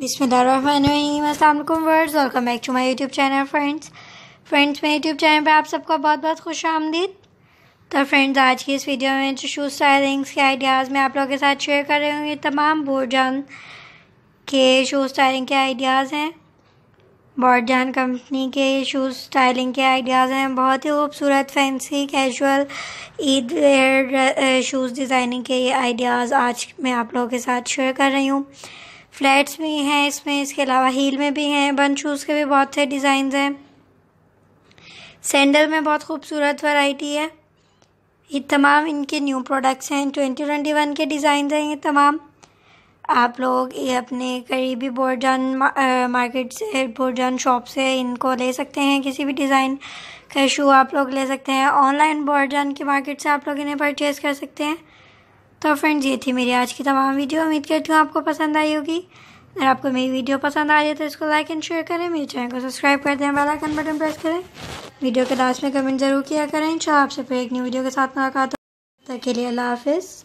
बिसमीम वर्ड्स welcome back to my YouTube channel friends friends मेरे यूट्यूब चैनल पे आप सबका बहुत बहुत खुश आमदीद तो फ्रेंड्स आज की इस वीडियो में जो शूज़ स्टाइलिंग्स के आइडियाज़ मैं आप लोगों के साथ शेयर कर रही हूँ ये तमाम बोरजान के शूज़ स्टाइलिंग के आइडियाज़ हैं बॉडजान कंपनी के शूज़ स्टाइलिंग के आइडियाज़ हैं बहुत ही खूबसूरत fancy casual Eid wear shoes designing के आइडियाज़ आज मैं आप लोगों के साथ शेयर कर रही हूँ फ्लैट्स भी हैं इसमें इसके अलावा हील में भी हैं बन शूज़ के भी बहुत से डिज़ाइन हैं सैंडल में बहुत खूबसूरत वैरायटी है ये तमाम इनके न्यू प्रोडक्ट्स हैं ट्वेंटी ट्वेंटी वन के डिज़ाइन हैं ये तमाम आप लोग ये अपने करीबी बोरजान मार्केट से बोरजान शॉप से इनको ले सकते हैं किसी भी डिज़ाइन का शू आप लोग ले सकते हैं ऑनलाइन बोरजान की मार्केट से आप लोग इन्हें परचेज़ कर सकते हैं तो फ्रेंड्स ये थी मेरी आज की तमाम वीडियो उम्मीद करती हूँ आपको पसंद आई होगी अगर आपको मेरी वीडियो पसंद आ रही है तो इसको लाइक एंड शेयर करें मेरे चैनल को सब्सक्राइब कर दें बेल आइकन बटन प्रेस करें वीडियो के लास्ट में कमेंट जरूर किया करें इंशाल्लाह आपसे फिर एक नई वीडियो के साथ मुलाकात हो तब के लिए अल्लाह हाफिज़